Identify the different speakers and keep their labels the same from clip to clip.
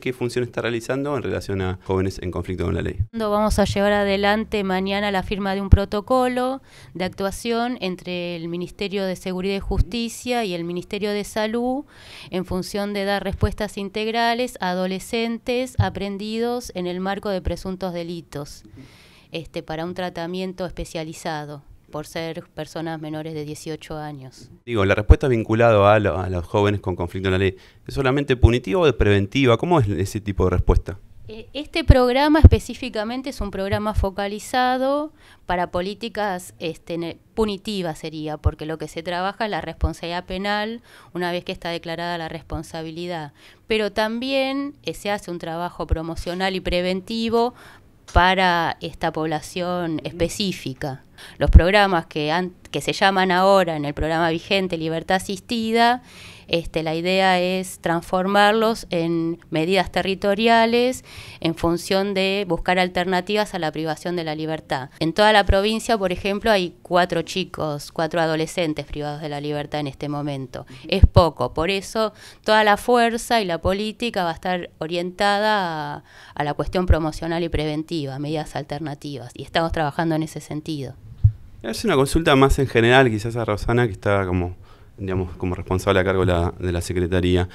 Speaker 1: qué función está realizando en relación a jóvenes en conflicto con la ley.
Speaker 2: Vamos a llevar adelante mañana la firma de un protocolo de actuación entre el Ministerio de Seguridad y Justicia y el Ministerio de Salud en función de dar respuestas integrales a adolescentes aprendidos en el marco de presuntos delitos este, para un tratamiento especializado por ser personas menores de 18 años.
Speaker 1: Digo, la respuesta vinculada a, los jóvenes con conflicto en la ley, ¿es solamente punitiva o de preventiva? ¿Cómo es ese tipo de respuesta?
Speaker 2: Eh, este programa específicamente es un programa focalizado para políticas este, punitivas sería, porque lo que se trabaja es la responsabilidad penal una vez que está declarada la responsabilidad. Pero también eh, se hace un trabajo promocional y preventivo para esta población específica los programas que, se llaman ahora en el programa vigente Libertad Asistida, este, la idea es transformarlos en medidas territoriales en función de buscar alternativas a la privación de la libertad. En toda la provincia, por ejemplo, hay cuatro chicos, cuatro adolescentes privados de la libertad en este momento. Es poco, por eso toda la fuerza y la política va a estar orientada a la cuestión promocional y preventiva, medidas alternativas, y estamos trabajando en ese sentido.
Speaker 1: Es una consulta más en general, quizás a Rosana, que está como, digamos, como responsable a cargo de la Secretaría.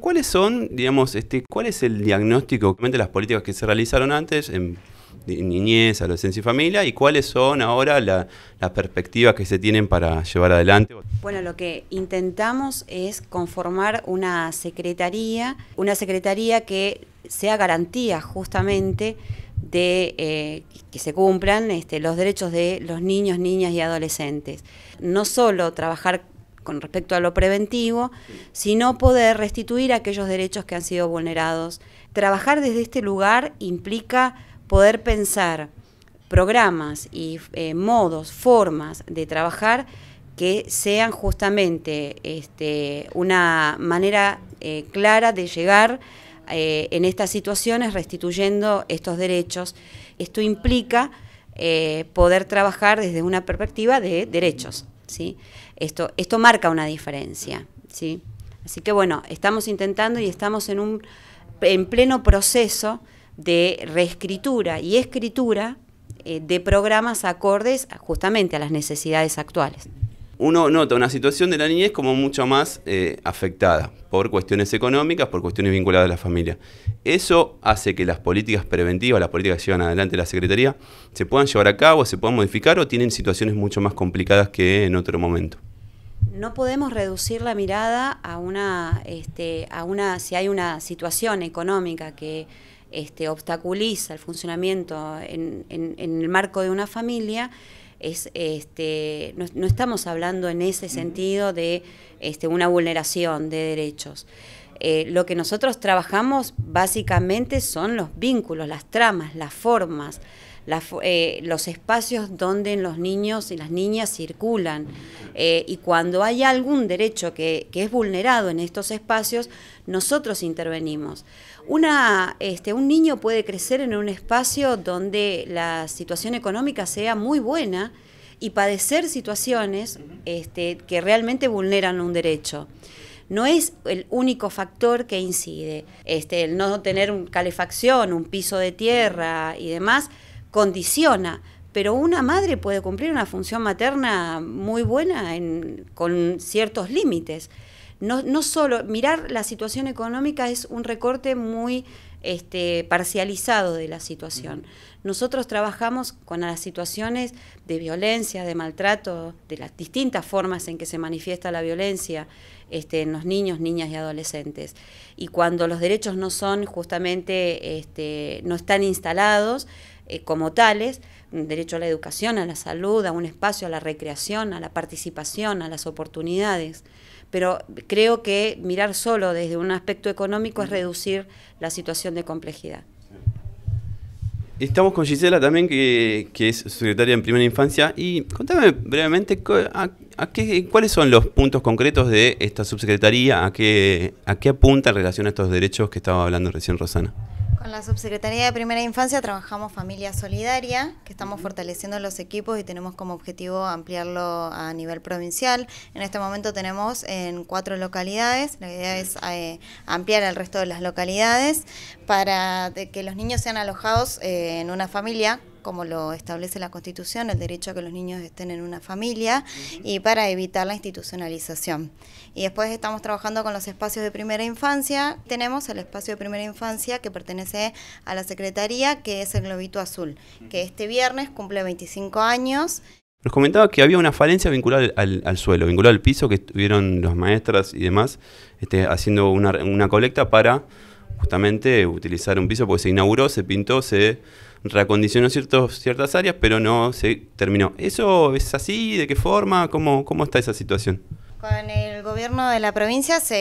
Speaker 1: ¿Cuáles son, digamos, este, cuál es el diagnóstico, obviamente las políticas que se realizaron antes en niñez, adolescencia y familia, y cuáles son ahora las perspectivas que se tienen para llevar adelante?
Speaker 3: Bueno, lo que intentamos es conformar una secretaría, una secretaría que sea garantía justamente de eh, que se cumplan este, los derechos de los niños, niñas y adolescentes. No solo trabajar con respecto a lo preventivo, sino poder restituir aquellos derechos que han sido vulnerados. Trabajar desde este lugar implica poder pensar programas y eh, modos, formas de trabajar que sean justamente este, una manera eh, clara de llegar eh, en estas situaciones restituyendo estos derechos. Esto implica eh, poder trabajar desde una perspectiva de derechos. Esto, marca una diferencia. Así que bueno, estamos intentando y estamos en, pleno proceso de reescritura y escritura eh, de programas acordes justamente a las necesidades actuales
Speaker 1: uno nota una situación de la niñez como mucho más eh, afectada por cuestiones económicas, por cuestiones vinculadas a la familia. Eso hace que las políticas preventivas, las políticas que llevan adelante la Secretaría, se puedan llevar a cabo, se puedan modificar o tienen situaciones mucho más complicadas que en otro momento
Speaker 3: no podemos reducir la mirada a una, este, a una, si hay una situación económica que este, obstaculiza el funcionamiento en el marco de una familia, es este no, estamos hablando en ese sentido de este, una vulneración de derechos. Eh, lo que nosotros trabajamos básicamente son los vínculos, las tramas, las formas. Eh, los espacios donde los niños y las niñas circulan. Eh, y cuando hay algún derecho que, es vulnerado en estos espacios, nosotros intervenimos. Este, un niño puede crecer en un espacio donde la situación económica sea muy buena y padecer situaciones este, que realmente vulneran un derecho no es el único factor que incide. Este, el no tener calefacción, un piso de tierra y demás, condiciona, pero una madre puede cumplir una función materna muy buena con ciertos límites. No, solo mirar la situación económica es un recorte muy este, parcializado de la situación. Nosotros trabajamos con las situaciones de violencia, de maltrato, de las distintas formas en que se manifiesta la violencia este, en los niños, niñas y adolescentes. Y cuando los derechos no son justamente, este, no están instalados, eh, como tales, derecho a la educación, a la salud, a un espacio, a la recreación, a la participación, a las oportunidades. Pero creo que mirar solo desde un aspecto económico es mm. reducir la situación de complejidad.
Speaker 1: Estamos con Gisela también, que, es secretaria en primera infancia. Y contame brevemente cuáles son los puntos concretos de esta subsecretaría, a qué, a qué apunta en relación a estos derechos que estaba hablando recién Rosana.
Speaker 4: Con la Subsecretaría de Primera Infancia trabajamos Familia Solidaria, que estamos fortaleciendo los equipos y tenemos como objetivo ampliarlo a nivel provincial. En este momento tenemos en cuatro localidades, la idea es eh, ampliar el resto de las localidades para que los niños sean alojados eh, en una familia como lo establece la Constitución, el derecho a que los niños estén en una familia y para evitar la institucionalización. Y después estamos trabajando con los espacios de primera infancia. Tenemos el espacio de primera infancia que pertenece a la Secretaría, que es el Globito Azul, que este viernes cumple 25 años.
Speaker 1: Nos comentaba que había una falencia vinculada al, suelo, vinculada al piso, que estuvieron las maestras y demás este, haciendo una, una colecta para justamente utilizar un piso porque se inauguró, se pintó, se reacondicionó ciertos, ciertas áreas, pero no se terminó. ¿Eso es así? ¿De qué forma? ¿Cómo, cómo está esa situación?
Speaker 4: Con el gobierno de la provincia se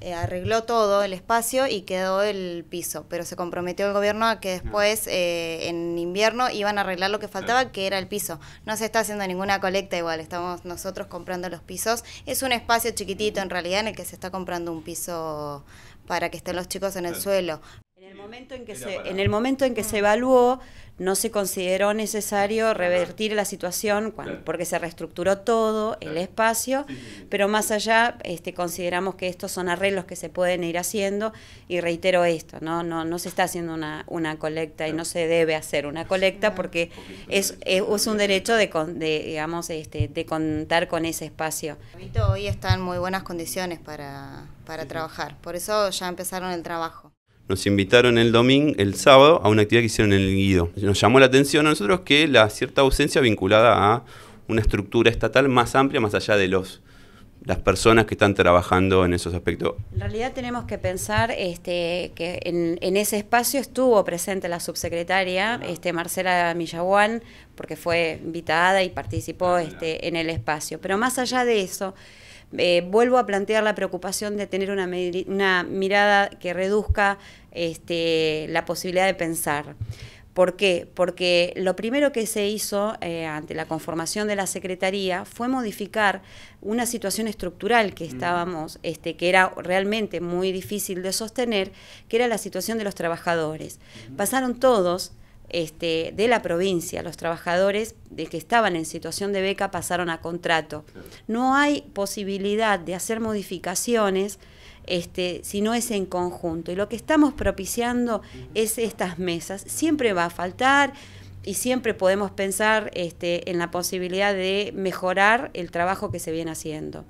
Speaker 4: eh, arregló todo el espacio y quedó el piso, pero se comprometió el gobierno a que después mm. eh, en invierno iban a arreglar lo que faltaba, que era el piso. No se está haciendo ninguna colecta igual, estamos nosotros comprando los pisos. Es un espacio chiquitito en realidad en el que se está comprando un piso para que estén los chicos en el suelo, en el momento en que se mm. evaluó, no se
Speaker 3: consideró necesario revertir la situación porque se reestructuró todo el espacio, pero más allá este, consideramos que estos son arreglos que se pueden ir haciendo y reitero esto, no, no, no se está haciendo una, una colecta y no se debe hacer una colecta porque es, es, un derecho de, de, digamos, este, de contar con ese espacio.
Speaker 4: Hoy están muy buenas condiciones para, para trabajar, por eso ya empezaron el trabajo
Speaker 1: nos invitaron el domingo, el sábado, a una actividad que hicieron en el Guido. Nos llamó la atención a nosotros que la cierta ausencia vinculada a una estructura estatal más amplia, más allá de los las personas que están trabajando en esos aspectos.
Speaker 3: En realidad tenemos que pensar este, que en, ese espacio estuvo presente la subsecretaria este, Marcela Millaguan, porque fue invitada y participó este, en el espacio. Pero más allá de eso, eh, vuelvo a plantear la preocupación de tener una, una mirada que reduzca este, la posibilidad de pensar. ¿Por qué? Porque lo primero que se hizo eh, ante la conformación de la Secretaría fue modificar una situación estructural que estábamos, este, que era realmente muy difícil de sostener, que era la situación de los trabajadores. Pasaron todos este, de la provincia. Los trabajadores de que estaban en situación de beca pasaron a contrato. No hay posibilidad de hacer modificaciones este, si no es en conjunto. Y lo que estamos propiciando es estas mesas. Siempre va a faltar y siempre podemos pensar este, en la posibilidad de mejorar el trabajo que se viene haciendo.